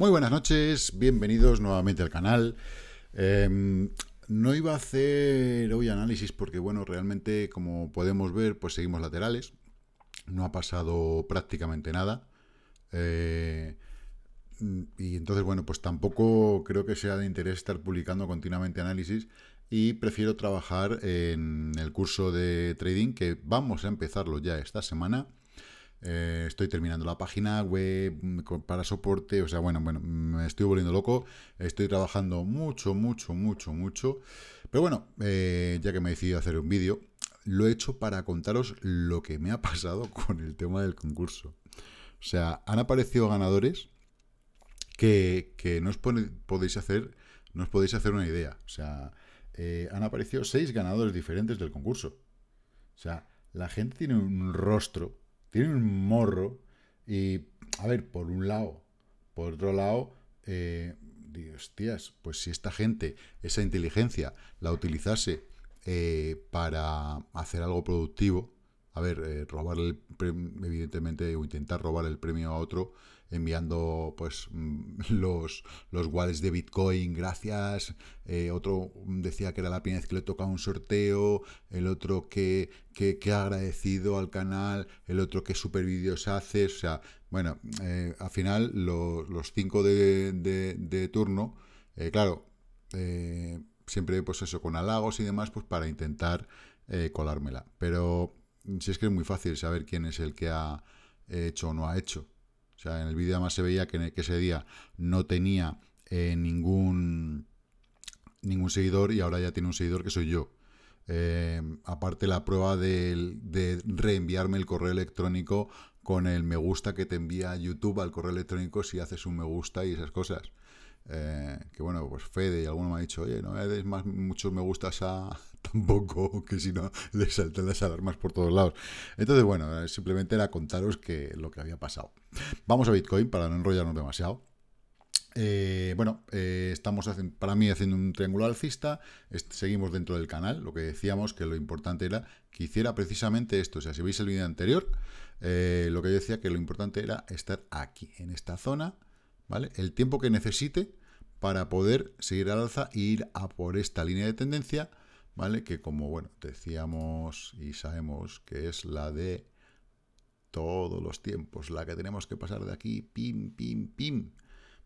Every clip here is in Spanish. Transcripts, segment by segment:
Muy buenas noches, bienvenidos nuevamente al canal. Em, no iba a hacer hoy análisis porque, bueno, realmente, como podemos ver, pues seguimos laterales. No ha pasado prácticamente nada. Eh, y entonces, bueno, pues tampoco creo que sea de interés estar publicando continuamente análisis y prefiero trabajar en el curso de trading que vamos a empezarlo ya esta semana. Eh, estoy terminando la página web mm, para soporte, o sea, bueno, bueno, mm, me estoy volviendo loco, estoy trabajando mucho, mucho, mucho, mucho. Pero bueno, eh, ya que me he decidido hacer un vídeo, lo he hecho para contaros lo que me ha pasado con el tema del concurso. O sea, han aparecido ganadores que, que no os podéis hacer, no os podéis hacer una idea. O sea, eh, han aparecido seis ganadores diferentes del concurso. O sea, la gente tiene un rostro, tiene un morro y, a ver, por un lado, por otro lado, eh, digo, hostias, pues si esta gente, esa inteligencia, la utilizase eh, para hacer algo productivo, a ver, eh, robar el premio, evidentemente, o intentar robar el premio a otro enviando pues mm, los, los wallets de Bitcoin, gracias. Eh, otro decía que era la primera vez que le tocaba un sorteo, el otro que, que, agradecido al canal, el otro que super vídeos hace. O sea, bueno, eh, al final los cinco de, turno, claro, siempre pues eso, con halagos y demás, pues para intentar colármela. Pero si es que es muy fácil saber quién es el que ha eh, hecho o no ha hecho. O sea, en el vídeo además se veía que, e, ese día no tenía eh, ningún, ningún seguidor y ahora ya tiene un seguidor que soy yo. Eh, aparte la prueba de, reenviarme el correo electrónico con el me gusta que te envía YouTube al correo electrónico si haces un me gusta y esas cosas. que bueno, pues Fede y alguno me ha dicho, oye, no me des más muchos me gustas a tampoco, que si no le saltan las alarmas por todos lados. Entonces, bueno, eh, simplemente era contaros que lo que había pasado. Vamos a Bitcoin para no enrollarnos demasiado. Eh, bueno, eh, estamos para mí haciendo un triángulo alcista, seguimos dentro del canal, lo que decíamos que lo importante era que hiciera precisamente esto, o sea, si veis el vídeo anterior, lo que yo decía que lo importante era estar aquí, en esta zona, ¿vale? El tiempo que necesite para poder seguir al alza e ir a por esta línea de tendencia, ¿vale? Que como, bueno, decíamos y sabemos que es la de todos los tiempos, la que tenemos que pasar de aquí, pim, pim, pim,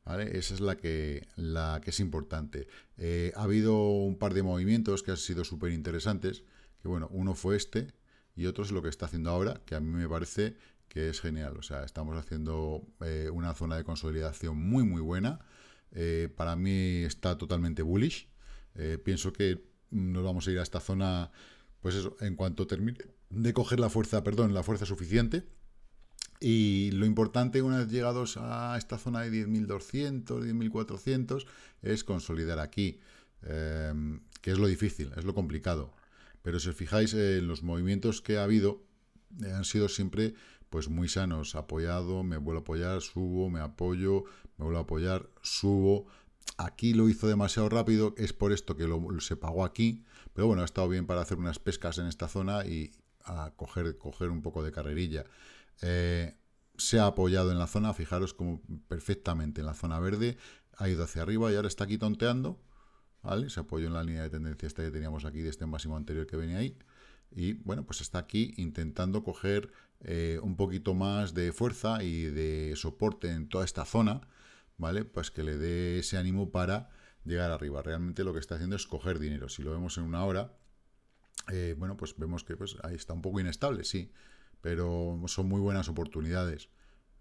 ¿vale? Esa es la que, la que es importante. Eh, ha habido un par de movimientos que han sido súper interesantes, que bueno, uno fue este y otro es lo que está haciendo ahora, que a mí me parece que es genial. O sea, estamos haciendo eh, una zona de consolidación muy, muy buena. Eh, para mí está totalmente bullish. pienso que nos vamos a ir a esta zona, pues eso, en cuanto termine de coger la fuerza, perdón, la fuerza suficiente. Y lo importante una vez llegados a esta zona de 10.200, 10.400, es consolidar aquí, em, que es lo difícil, es lo complicado. Pero si os fijáis, eh, en los movimientos que ha habido eh, han sido siempre pues muy sanos. Apoyado, me vuelvo a apoyar, subo, me apoyo, me vuelvo a apoyar, subo. Aquí lo hizo demasiado rápido, es por esto que lo, se pagó aquí, pero bueno, ha estado bien para hacer unas pescas en esta zona y a coger, un poco de carrerilla. Eh, se ha apoyado en la zona, fijaros como perfectamente en la zona verde, ha ido hacia arriba y ahora está aquí tonteando, ¿vale? Se apoyó en la línea de tendencia esta que teníamos aquí de este máximo anterior que venía ahí, y bueno, pues está aquí intentando coger eh, un poquito más de fuerza y de soporte en toda esta zona, ¿vale? Pues que le dé ese ánimo para llegar arriba. Realmente lo que está haciendo es coger dinero. Si lo vemos en una hora, eh, bueno, pues vemos que pues, ahí está un poco inestable, sí, pero son muy buenas oportunidades.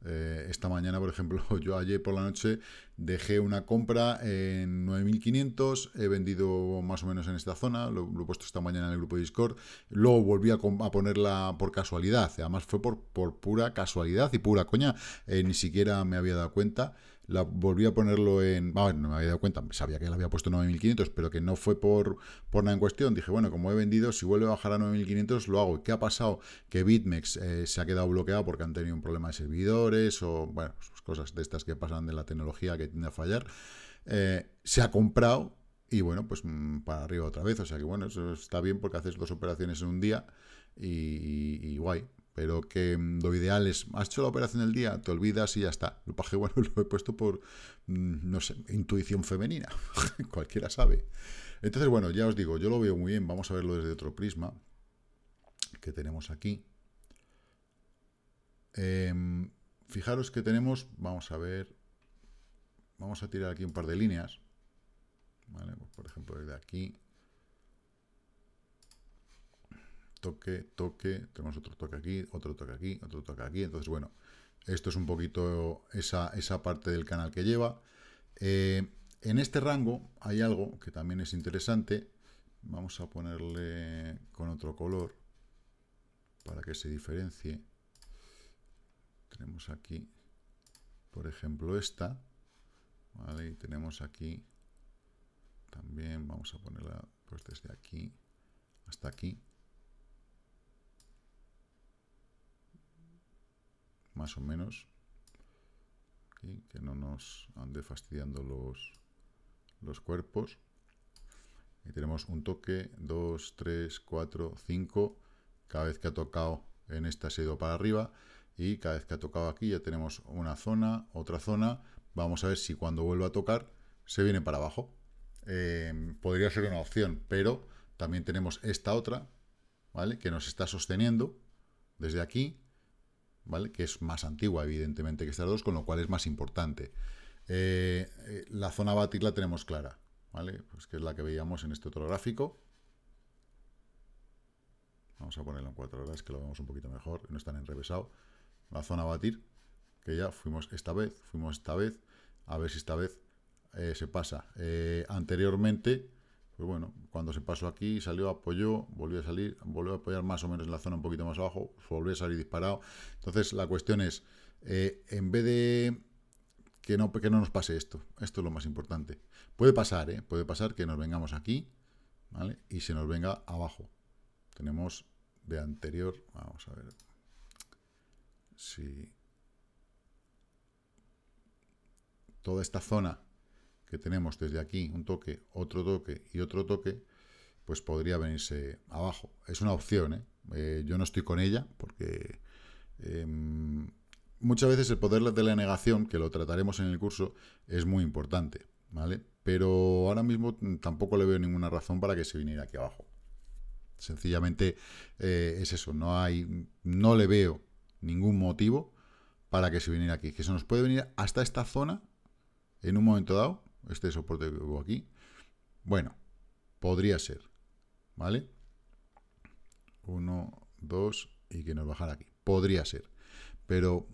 Eh, esta mañana, por ejemplo, yo ayer por la noche dejé una compra en 9.500, he vendido más o menos en esta zona, lo, he puesto esta mañana en el grupo de Discord, luego volví a, ponerla por casualidad, además fue por, por pura casualidad y pura coña, eh, ni siquiera me había dado cuenta volví a ponerlo en... Ah, bueno, no me había dado cuenta, sabía que la había puesto en 9500, pero que no fue por, por nada en cuestión. Dije, bueno, como he vendido, si vuelve a bajar a 9500, lo hago. ¿Qué ha pasado? Que BitMEX eh, se ha quedado bloqueado porque han tenido un problema de servidores o, bueno, cosas de estas que pasan de la tecnología que tiende a fallar. Eh, se ha comprado y, bueno, pues mm, para arriba otra vez. O sea que, bueno, eso está bien porque haces dos operaciones en un día y guay pero que mm, lo ideal es, has hecho la operación del día, te olvidas y ya está. Lo paje bueno lo he puesto por, mm, no sé, intuición femenina, cualquiera sabe. Entonces, bueno, ya os digo, yo lo veo muy bien, vamos a verlo desde otro prisma que tenemos aquí. Em, fijaros que tenemos, vamos a ver, vamos a tirar aquí un par de líneas, por ejemplo, desde aquí, toque, toque, tenemos otro toque aquí, otro toque aquí, otro toque aquí. Entonces, bueno, esto es un poquito esa, parte del canal que lleva. Eh, en este rango hay algo que también es interesante. Vamos a ponerle con otro color para que se diferencie. Tenemos aquí, por ejemplo, esta. Y tenemos aquí también, vamos a ponerla pues desde aquí hasta aquí. más o menos. que no nos ande fastidiando los, los cuerpos. Y tenemos un toque, 2, 3, 4, 5. Cada vez que ha tocado en esta se ha ido para arriba. Y cada vez que ha tocado aquí ya tenemos una zona, otra zona. Vamos a ver si cuando vuelva a tocar se viene para abajo. Eh, podría ser una opción, pero también tenemos esta otra, ¿vale? Que nos está sosteniendo desde aquí que es más antigua, evidentemente, que estas dos, con lo cual es más importante. Eh, eh, la zona batir la tenemos clara, ¿vale? Pues que es la que veíamos en este otro gráfico. Vamos a ponerlo en cuatro horas, que lo vemos un poquito mejor, no están enrevesado. La zona batir, que ya fuimos esta vez, fuimos esta vez, a ver si esta vez eh, se pasa. anteriormente pues bueno, cuando se pasó aquí, salió, apoyó, volvió a salir, volvió a apoyar más o menos en la zona un poquito más abajo, volvió a salir disparado. Entonces, la cuestión es, eh, en vez de que no, que no nos pase esto, esto es lo más importante. Puede pasar, ¿eh? puede pasar que nos vengamos aquí, ¿vale? Y se nos venga abajo. Tenemos de anterior, vamos a ver si... Toda esta zona que tenemos desde aquí, un toque, otro toque y otro toque, pues podría venirse abajo. Es una opción, ¿eh? eh yo no estoy con ella porque em, muchas veces el poder de la negación, que lo trataremos en el curso, es muy importante, ¿vale? Pero ahora mismo tampoco le veo ninguna razón para que se viniera aquí abajo. Sencillamente eh, es eso, no hay, no le veo ningún motivo para que se viniera aquí. Que se nos puede venir hasta esta zona en un momento dado, este soporte que hubo aquí. Bueno, podría ser, ¿vale? Uno, 2 y que nos bajara aquí. Podría ser. Pero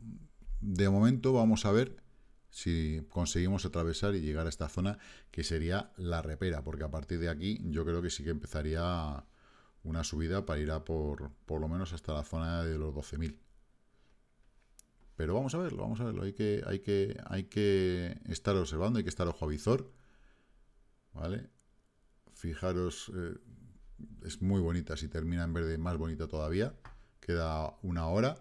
de momento vamos a ver si conseguimos atravesar y llegar a esta zona que sería la repera, porque a partir de aquí yo creo que sí que empezaría una subida para ir a por, por lo menos hasta la zona de los 12.000. Pero vamos a verlo, vamos a verlo. Hay que, hay que, hay que estar observando, hay que estar ojo a visor. ¿Vale? Fijaros, eh, es muy bonita. Si termina en verde, más bonita todavía. Queda una hora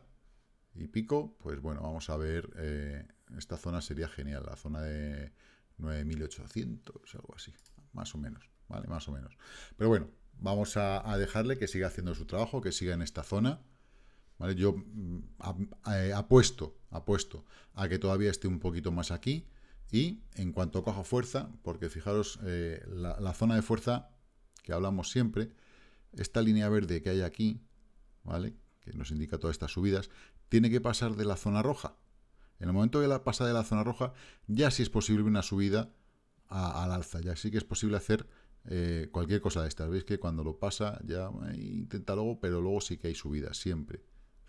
y pico. Pues bueno, vamos a ver. Eh, esta zona sería genial. La zona de 9800, algo así. Más o menos. ¿Vale? Más o menos. Pero bueno, vamos a dejarle que siga haciendo su trabajo, que siga en esta zona. Yo mm, eh, apuesto, apuesto a que todavía esté un poquito más aquí y en cuanto coja fuerza, porque fijaros, eh, la, zona de fuerza que hablamos siempre, esta línea verde que hay aquí, ¿vale? que nos indica todas estas subidas, tiene que pasar de la zona roja. En el momento que la pasa de la zona roja, ya sí es posible una subida al alza, ya sí que es posible hacer eh, cualquier cosa de estas. Veis que cuando lo pasa ya intenta luego, pero luego sí que hay subidas, siempre.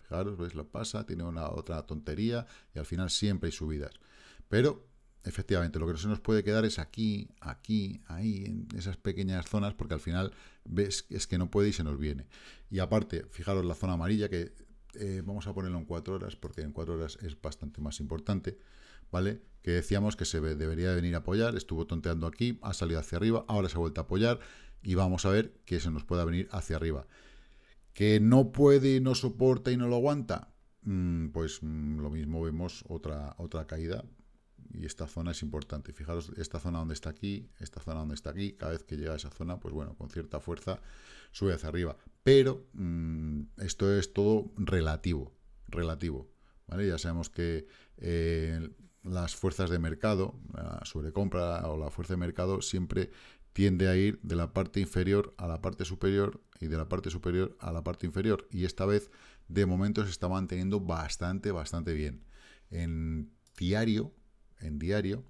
Fijaros, ¿ves? Lo pasa, tiene una otra tontería y al final siempre hay subidas. Pero, efectivamente, lo que no se nos puede quedar es aquí, aquí, ahí, en esas pequeñas zonas, porque al final ves es que no puede y se nos viene. Y aparte, fijaros la zona amarilla que eh, vamos a ponerlo en cuatro horas, porque en cuatro horas es bastante más importante, ¿vale? Que decíamos que se debería venir a apoyar, estuvo tonteando aquí, ha salido hacia arriba, ahora se ha vuelto a apoyar y vamos a ver que se nos pueda venir hacia arriba. ¿Que no puede y no soporta y no lo aguanta? Mm, pues mm, lo mismo vemos otra, otra caída. Y esta zona es importante. Fijaros, esta zona donde está aquí, esta zona donde está aquí, cada vez que llega a esa zona, pues bueno, con cierta fuerza sube hacia arriba. Pero mm, esto es todo relativo, relativo. ¿vale? Ya sabemos que eh, las fuerzas de mercado, la sobrecompra o la fuerza de mercado, siempre tiende a ir de la parte inferior a la parte superior y de la parte superior a la parte inferior. Y esta vez, de momento, se está manteniendo bastante, bastante bien. En diario, en diario,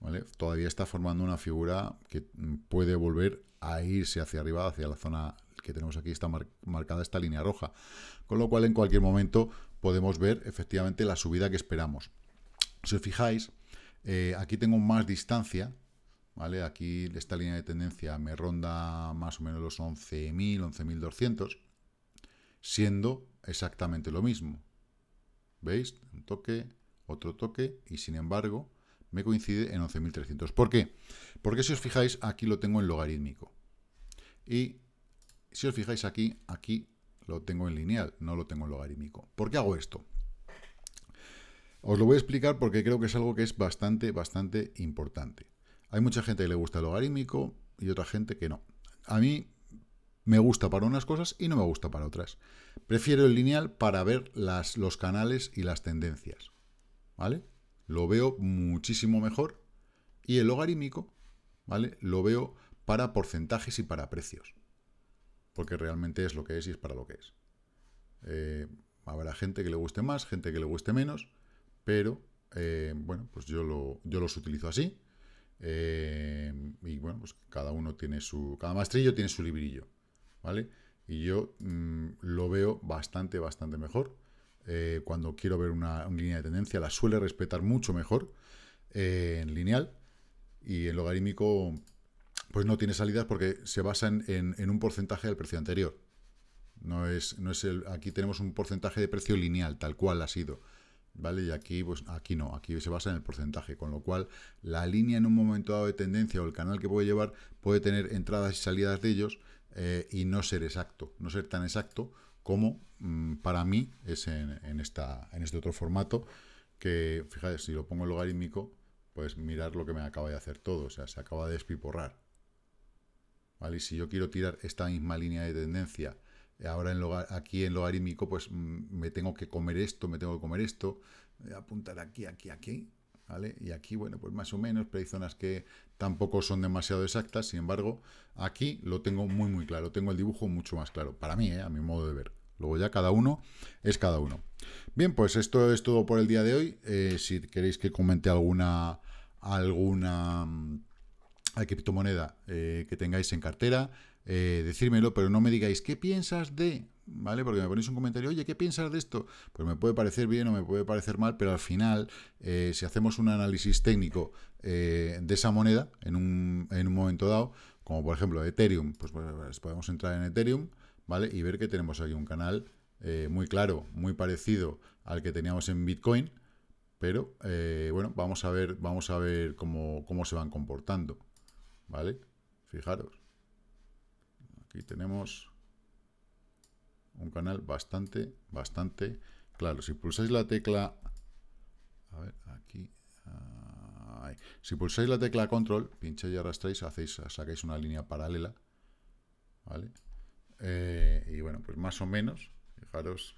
¿vale? Todavía está formando una figura que mm, puede volver a irse hacia arriba, hacia la zona que tenemos aquí, está marcada esta línea roja. Con lo cual, en cualquier momento, podemos ver efectivamente la subida que esperamos. Si os fijáis, eh, aquí tengo más distancia, Aquí esta línea de tendencia me ronda más o menos los 11.000, 11.200, siendo exactamente lo mismo. ¿Veis? Un toque, otro toque, y sin embargo me coincide en 11.300. ¿Por qué? Porque si os fijáis, aquí lo tengo en logarítmico. Y si os fijáis aquí, aquí lo tengo en lineal, no lo tengo en logarítmico. ¿Por qué hago esto? Os lo voy a explicar porque creo que es algo que es bastante, bastante importante. Hay mucha gente que le gusta el logarítmico y otra gente que no. A mí me gusta para unas cosas y no me gusta para otras. Prefiero el lineal para ver los canales y las tendencias. ¿Vale? Lo veo muchísimo mejor. Y el logarítmico, ¿vale? Lo veo para porcentajes y para precios. Porque realmente es lo que es y es para lo que es. Eh, habrá gente que le guste más, gente que le guste menos, pero eh, bueno, pues yo, yo los utilizo así. Eh, y bueno, pues cada uno tiene su. Cada maestrillo tiene su librillo. ¿Vale? Y yo mm, lo veo bastante, bastante mejor. Eh, cuando quiero ver una, línea de tendencia, la suele respetar mucho mejor eh, en lineal. Y en logarítmico, pues no tiene salidas porque se basa en, en un porcentaje del precio anterior. No es, no es el, aquí tenemos un porcentaje de precio lineal, tal cual ha sido. ¿vale? Y aquí, pues aquí no, aquí se basa en el porcentaje, con lo cual la línea en un momento dado de tendencia o el canal que puede llevar puede tener entradas y salidas de ellos eh, y no ser exacto, no ser tan exacto como mm, para mí es en, esta, en este otro formato, que, fíjate, si lo pongo en logarítmico, pues mirar lo que me acaba de hacer todo, o sea, se acaba de despiporrar. ¿Vale? Y si yo quiero tirar esta misma línea de tendencia ahora en aquí en logarítmico, pues mm, me tengo que comer esto, me tengo que comer esto, voy a apuntar aquí, aquí, aquí, ¿vale? Y aquí, bueno, pues más o menos, pero hay zonas que tampoco son demasiado exactas, sin embargo, aquí lo tengo muy, muy claro, tengo el dibujo mucho más claro, para mí, ¿eh? a mi modo de ver. Luego ya cada uno es cada uno. Bien, pues esto es todo por el día de hoy. Eh, si queréis que comente alguna, alguna mm, a criptomoneda eh, que tengáis en cartera, eh, decírmelo, pero no me digáis qué piensas de, ¿vale? Porque me ponéis un comentario, oye, ¿qué piensas de esto? Pues me puede parecer bien o me puede parecer mal, pero al final, eh, si hacemos un análisis técnico de esa moneda en un, momento dado, como por ejemplo Ethereum, pues, pues, pues, podemos entrar en Ethereum, ¿vale? Y ver que tenemos aquí un canal muy claro, muy parecido al que teníamos en Bitcoin, pero bueno, vamos a ver, vamos a ver cómo, cómo se van comportando. ¿Vale? Fijaros. Aquí tenemos un canal bastante, bastante claro. Si pulsáis la tecla... A ver, aquí... Si pulsáis la tecla control, pincháis y arrastráis, hacéis, sacáis una línea paralela. ¿Vale? Eh, y bueno, pues más o menos, fijaros,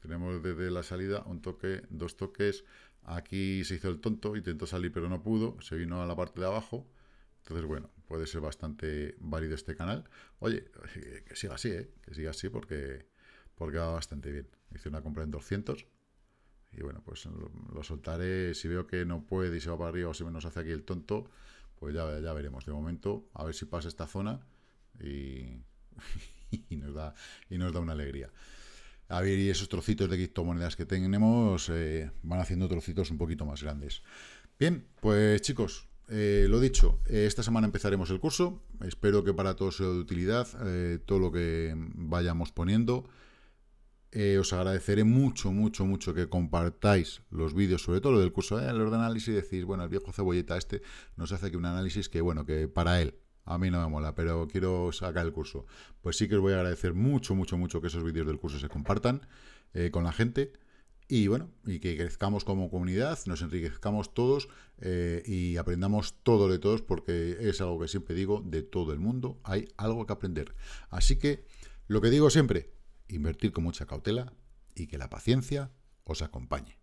tenemos desde la salida un toque, dos toques. Aquí se hizo el tonto, intentó salir pero no pudo, se vino a la parte de abajo. Entonces, bueno, puede ser bastante válido este canal. Oye, eh, que siga así, ¿eh? Que siga así porque, porque va bastante bien. Hice una compra en 200 y bueno, pues lo, soltaré. Si veo que no puede y se va para arriba o si nos hace aquí el tonto, pues ya, ya veremos. De momento, a ver si pasa esta zona y, nos, da, y nos da una alegría. A ver, y esos trocitos de criptomonedas que tenemos eh, van haciendo trocitos un poquito más grandes. Bien, pues chicos, eh, lo dicho, eh, esta semana empezaremos el curso. Espero que para todos sea de utilidad eh, todo lo que vayamos poniendo. os agradeceré mucho, mucho, mucho que compartáis los vídeos, sobre todo lo del curso, los de análisis, decís, bueno, el viejo cebolleta este nos hace aquí un análisis que, bueno, que para él, a mí no me mola, pero quiero sacar el curso. Pues sí que os voy a agradecer mucho, mucho, mucho que esos vídeos del curso se compartan con la gente y bueno, y que crezcamos como comunidad, nos enriquezcamos todos eh, y aprendamos todo de todos, porque es algo que siempre digo, de todo el mundo hay algo que aprender. Así que lo que digo siempre, invertir con mucha cautela y que la paciencia os acompañe.